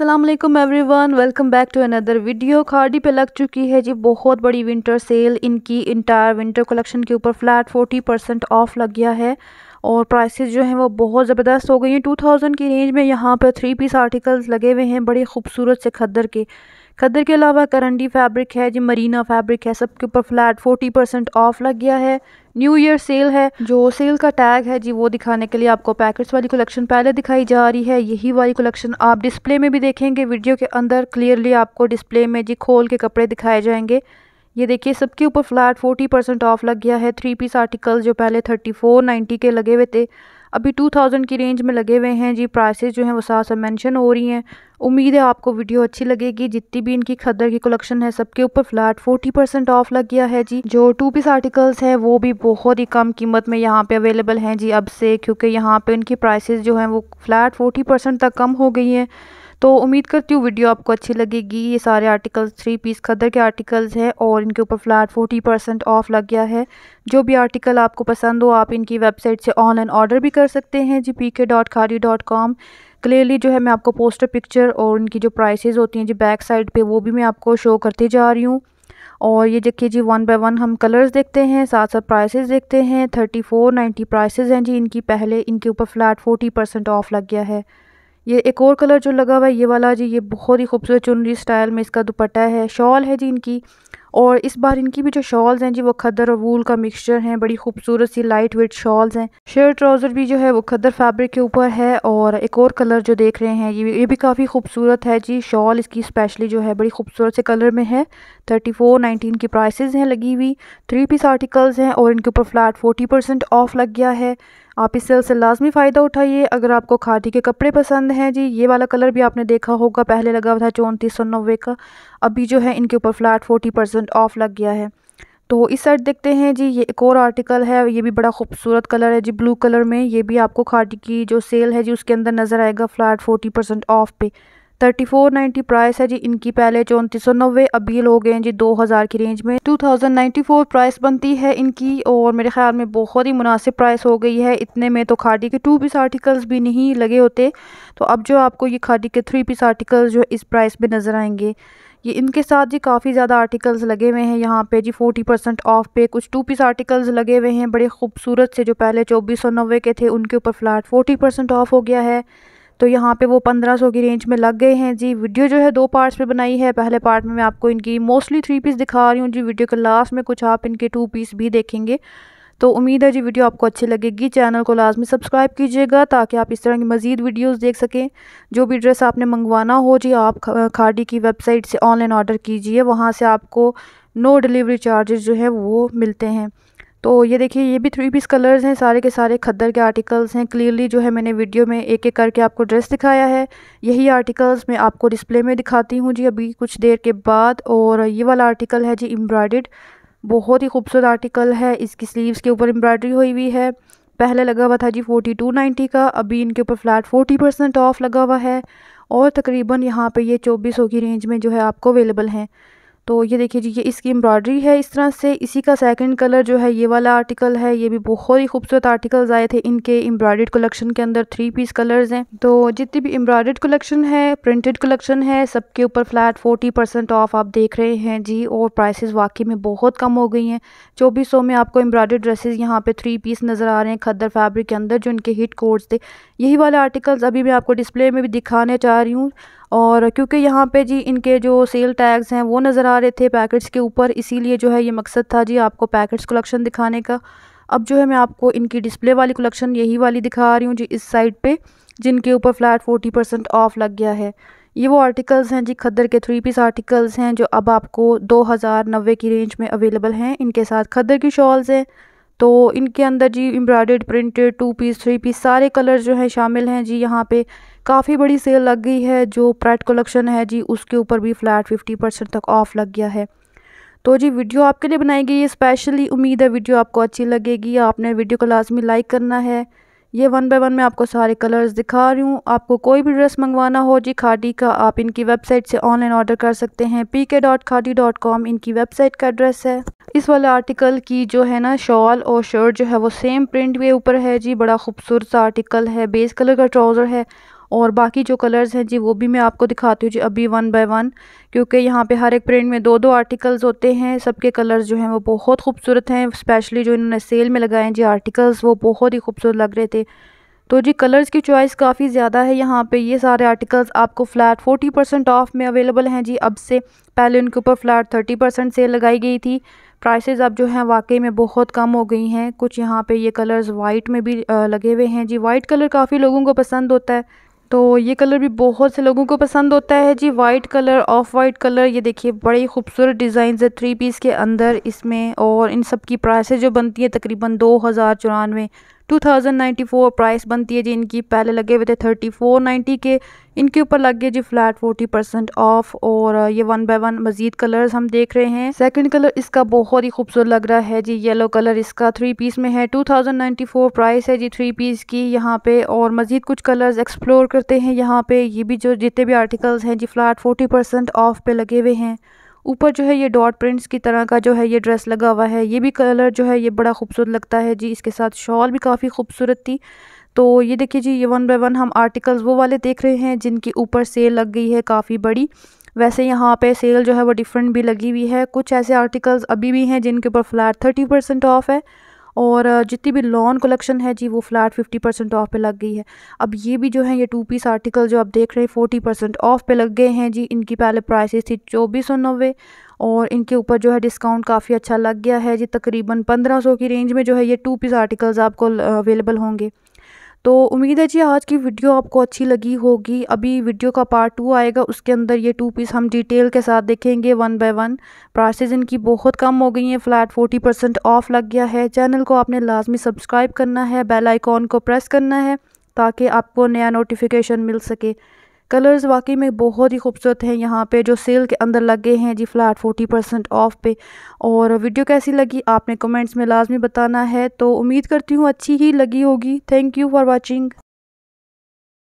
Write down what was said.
Aslam everyone welcome back to another video Khaadi पे लग चुकी है जी बहुत बड़ी विंटर सेल इनकी इंटायर विंटर कलेक्शन के ऊपर फ्लैट 40 परसेंट ऑफ लग गया है और प्राइसेस जो हैं वो बहुत ज़बरदस्त हो गई हैं 2000 की रेंज में यहाँ पर थ्री पीस आर्टिकल्स लगे हुए हैं बड़े खूबसूरत से खद्दर के खदर के अलावा करंडी फैब्रिक है जी मरीना फैब्रिक है सबके ऊपर फ्लैट फोर्टी परसेंट ऑफ लग गया है न्यू ईयर सेल है जो सेल का टैग है जी वो दिखाने के लिए आपको पैकेट्स वाली कलेक्शन पहले दिखाई जा रही है यही वाली कलेक्शन आप डिस्प्ले में भी देखेंगे वीडियो के अंदर क्लियरली आपको डिस्प्ले में जी खोल के कपड़े दिखाए जाएंगे ये देखिए सबके ऊपर फ्लैट फोर्टी परसेंट ऑफ लग गया है थ्री पीस आर्टिकल जो पहले थर्टी फोर नाइन्टी के लगे हुए थे अभी टू थाउजेंड की रेंज में लगे हुए हैं जी प्राइसेस जो हैं वो साथ साथ मैंशन हो रही हैं उम्मीद है आपको वीडियो अच्छी लगेगी जितनी भी इनकी खदर की कलेक्शन है सबके ऊपर फ्लैट फोर्टी परसेंट ऑफ लग गया है जी जो टू पीस आर्टिकल्स हैं वो भी बहुत ही कम कीमत में यहाँ पे अवेलेबल हैं जी अब से क्योंकि यहाँ पे इनकी प्राइसेस जो हैं वो फ्लैट फोर्टी परसेंट तक कम हो गई हैं तो उम्मीद करती हूँ वीडियो आपको अच्छी लगेगी ये सारे आर्टिकल्स थ्री पीस खदर के आर्टिकल्स हैं और इनके ऊपर फ्लैट फोर्टी परसेंट ऑफ लग गया है जो भी आर्टिकल आपको पसंद हो आप इनकी वेबसाइट से ऑनलाइन ऑर्डर भी कर सकते हैं जी P K dot Khaadi dot com clearly जो है मैं आपको पोस्टर पिक्चर और उनकी जो प्राइसेज़ होती हैं जो बैक साइड पे वो भी मैं आपको शो करती जा रही हूँ और ये देखिए जी वन बाय वन हम कलर्स देखते हैं साथ साथ प्राइसेस देखते हैं थर्टी फोर नाइन्टी प्राइसेस हैं जी इनकी पहले इनके ऊपर फ्लैट फोर्टी परसेंट ऑफ लग गया है ये एक और कलर जो लगा हुआ है ये वाला जी ये बहुत ही खूबसूरत चुनरी स्टाइल में इसका दुपट्टा है शॉल है जी इनकी और इस बार इनकी भी जो शॉल्स हैं जी वो खदर और वूल का मिक्सचर हैं बड़ी खूबसूरत सी लाइट वेट शॉल्स हैं शर्ट ट्राउज़र भी जो है वो खदर फैब्रिक के ऊपर है और एक और कलर जो देख रहे हैं ये ये भी काफ़ी खूबसूरत है जी शॉल इसकी स्पेशली जो है बड़ी खूबसूरत से कलर में है थर्टी फोर नाइनटीन की प्राइसेज हैं लगी हुई थ्री पीस आर्टिकल्स हैं और इनके ऊपर फ्लैट फोर्टी परसेंट ऑफ लग गया है आप इस सेल से लाजमी फ़ायदा उठाइए अगर आपको खादी के कपड़े पसंद हैं जी ये वाला कलर भी आपने देखा होगा पहले लगा हुआ था चौंतीस सौ नब्बे का अभी जो है इनके ऊपर फ्लैट फोर्टी परसेंट ऑफ लग गया है तो इस साइड देखते हैं जी ये एक और आर्टिकल है ये भी बड़ा खूबसूरत कलर है जी ब्लू कलर में ये भी आपको खादी की जो सेल है जी उसके अंदर नज़र आएगा फ्लैट फोर्टी परसेंट ऑफ पे थर्टी फोर नाइन्टी प्राइस है जी इनकी पहले चौंतीस सौ नब्बे अपील हो गए हैं जी दो हज़ार की रेंज में two thousand ninety four price बनती है इनकी और मेरे ख्याल में बहुत ही मुनासिब प्राइस हो गई है इतने में तो खादी के टू पीस आर्टिकल्स भी नहीं लगे होते तो अब जो आपको ये खादी के थ्री पीस आर्टिकल्स जो इस प्राइस में नज़र आएंगे ये इनके साथ जी काफ़ी ज़्यादा आर्टिकल्स लगे हुए हैं यहाँ पे जी फोर्टी परसेंट ऑफ पे कुछ टू पीस आर्टिकल्स लगे हुए हैं बड़े खूबसूरत से जो पहले चौबीस सौ नब्बे के थे उनके ऊपर फ्लैट फोर्टी परसेंट ऑफ हो गया है तो यहाँ पे वो 1500 की रेंज में लग गए हैं जी वीडियो जो है दो पार्ट्स में बनाई है पहले पार्ट में मैं आपको इनकी मोस्टली थ्री पीस दिखा रही हूँ जी वीडियो के लास्ट में कुछ आप इनके टू पीस भी देखेंगे तो उम्मीद है जी वीडियो आपको अच्छी लगेगी चैनल को लाजमी सब्सक्राइब कीजिएगा ताकि आप इस तरह की मज़ीद वीडियोज़ देख सकें जो भी ड्रेस आपने मंगवाना हो जी आप खाड़ी की वेबसाइट से ऑनलाइन ऑर्डर कीजिए वहाँ से आपको नो डिलीवरी चार्जेस जो है वो मिलते हैं तो ये देखिए ये भी थ्री पीस कलर्स हैं सारे के सारे खद्दर के आर्टिकल्स हैं क्लियरली जो है मैंने वीडियो में एक एक करके आपको ड्रेस दिखाया है यही आर्टिकल्स मैं आपको डिस्प्ले में दिखाती हूँ जी अभी कुछ देर के बाद और ये वाला आर्टिकल है जी एम्ब्रॉयड बहुत ही खूबसूरत आर्टिकल है इसकी स्लीव्स के ऊपर एम्ब्रॉयडरी हुई हुई है पहले लगा हुआ था जी फोर्टी टू नाइन्टी का अभी इनके ऊपर फ्लैट फोर्टी परसेंट ऑफ लगा हुआ है और तकरीबन यहाँ पे ये चौबीस सौ की रेंज में जो है आपको अवेलेबल हैं तो ये देखिए जी ये इसकी एम्ब्रॉयडरी है इस तरह से इसी का सेकंड कलर जो है ये वाला आर्टिकल है ये भी बहुत ही खूबसूरत आर्टिकल्स आए थे इनके एम्ब्रॉयड कलेक्शन के अंदर थ्री पीस कलर्स हैं तो जितनी भी एम्ब्रॉयड कलेक्शन है प्रिंटेड कलेक्शन है सबके ऊपर फ्लैट फोर्टी परसेंट ऑफ आप देख रहे हैं जी और प्राइसेस वाकई में बहुत कम हो गई हैं चौबीस सौ में आपको एम्ब्रॉयड ड्रेसेस यहाँ पे थ्री पीस नज़र आ रहे हैं खद्दर फैब्रिक के अंदर जो इनके हिट कोड्स थे यही वाले आर्टिकल्स अभी मैं आपको डिस्प्ले में भी दिखाने चाह रही हूँ और क्योंकि यहाँ पे जी इनके जो सेल टैग्स हैं वो नज़र आ रहे थे पैकेट्स के ऊपर इसीलिए जो है ये मकसद था जी आपको पैकेट्स कलेक्शन दिखाने का अब जो है मैं आपको इनकी डिस्प्ले वाली कलेक्शन यही वाली दिखा रही हूँ जी इस साइड पे जिनके ऊपर फ्लैट फोर्टी परसेंट ऑफ लग गया है ये वो आर्टिकल्स हैं जी खद्दर के थ्री पीस आर्टिकल्स हैं जो अब आपको दो हज़ार नब्बे की रेंज में अवेलेबल हैं इनके साथ खद्दर की शॉल्स हैं तो इनके अंदर जी embroidered printed two piece three piece सारे कलर जो हैं शामिल हैं जी यहाँ पे काफ़ी बड़ी सेल लग गई है जो प्रैट कलेक्शन है जी उसके ऊपर भी फ्लैट फिफ्टी परसेंट तक ऑफ लग गया है तो जी वीडियो आपके लिए बनाई गई है स्पेशली उम्मीद है वीडियो आपको अच्छी लगेगी आपने वीडियो को लाजमी लाइक करना है ये वन बाय वन मैं आपको सारे कलर्स दिखा रही हूँ आपको कोई भी ड्रेस मंगवाना हो जी खादी का आप इनकी वेबसाइट से ऑनलाइन ऑर्डर कर सकते हैं P K dot Khaadi dot com इनकी वेबसाइट का एड्रेस है इस वाले आर्टिकल की जो है ना शॉल और शर्ट जो है वो सेम प्रिंट के ऊपर है जी बड़ा खूबसूरत सा आर्टिकल है बेस कलर का ट्राउज़र है और बाकी जो कलर्स हैं जी वो भी मैं आपको दिखाती हूँ जी अभी वन बाय वन क्योंकि यहाँ पे हर एक प्रिंट में दो दो आर्टिकल्स होते हैं सबके कलर्स जो हैं वो बहुत खूबसूरत हैं स्पेशली जो इन्होंने सेल में लगाए हैं जी आर्टिकल्स वो बहुत ही खूबसूरत लग रहे थे तो जी कलर्स की चॉइस काफ़ी ज़्यादा है यहाँ पे ये सारे आर्टिकल्स आपको फ़्लैट 40 परसेंट ऑफ में अवेलेबल हैं जी अब से पहले उनके ऊपर फ़्लैट 30 परसेंट सेल लगाई गई थी प्राइसेस अब जो हैं वाकई में बहुत कम हो गई हैं कुछ यहाँ पे ये कलर्स वाइट में भी लगे हुए हैं जी वाइट कलर काफ़ी लोगों को पसंद होता है तो ये कलर भी बहुत से लोगों को पसंद होता है जी white colour off white colour ये देखिए बड़े खूबसूरत डिज़ाइन है थ्री पीस के अंदर इसमें और इन सब की प्राइसेज जो बनती है तकरीबन दो हज़ार चौरानवे टू थाउजेंड फोर प्राइस बनती है जी इनकी पहले लगे हुए थे थर्टी फोर के इनके ऊपर लग गए जी फ्लैट फोर्टी परसेंट ऑफ और ये वन बाय वन मजीद कलर्स हम देख रहे हैं सेकंड कलर इसका बहुत ही खूबसूरत लग रहा है जी येलो कलर इसका थ्री पीस में है टू थाउजेंड फोर प्राइस है जी थ्री पीस की यहाँ पे और मजीद कुछ कलर्स एक्सप्लोर करते हैं यहाँ पे ये भी जो जितने भी आर्टिकल्स हैं जी फ्लैट फोर्टी परसेंट ऑफ पे लगे हुए हैं ऊपर जो है ये डॉट प्रिंट्स की तरह का जो है ये ड्रेस लगा हुआ है ये भी कलर जो है ये बड़ा खूबसूरत लगता है जी इसके साथ शॉल भी काफ़ी खूबसूरत थी तो ये देखिए जी ये वन बाय वन हम आर्टिकल्स वो वाले देख रहे हैं जिनके ऊपर सेल लग गई है काफ़ी बड़ी वैसे यहाँ पे सेल जो है वो डिफरेंट भी लगी हुई है कुछ ऐसे आर्टिकल्स अभी भी हैं जिनके ऊपर फ्लैट थर्टी परसेंट ऑफ है और जितनी भी लॉन कलेक्शन है जी वो फ्लैट फिफ्टी परसेंट ऑफ पे लग गई है अब ये भी जो है ये टू पीस आर्टिकल जो आप देख रहे हैं फोर्टी परसेंट ऑफ पे लग गए हैं जी इनकी पहले प्राइसेस थी चौबीस सौ नब्बे और इनके ऊपर जो है डिस्काउंट काफ़ी अच्छा लग गया है जी तकरीबन पंद्रह सौ की रेंज में जो है ये टू पीस आर्टिकल्स आपको अवेलेबल होंगे तो उम्मीद है जी आज की वीडियो आपको अच्छी लगी होगी अभी वीडियो का पार्ट टू आएगा उसके अंदर ये टू पीस हम डिटेल के साथ देखेंगे वन बाय वन प्राइसेज इनकी बहुत कम हो गई हैं फ्लैट फोर्टी परसेंट ऑफ लग गया है चैनल को आपने लाजमी सब्सक्राइब करना है बेल आइकॉन को प्रेस करना है ताकि आपको नया नोटिफिकेशन मिल सके कलर्स वाकई में बहुत ही खूबसूरत हैं यहाँ पे जो सेल के अंदर लगे हैं जी फ्लैट फोर्टी परसेंट ऑफ पे और वीडियो कैसी लगी आपने कमेंट्स में लाजमी बताना है तो उम्मीद करती हूँ अच्छी ही लगी होगी थैंक यू फॉर वॉचिंग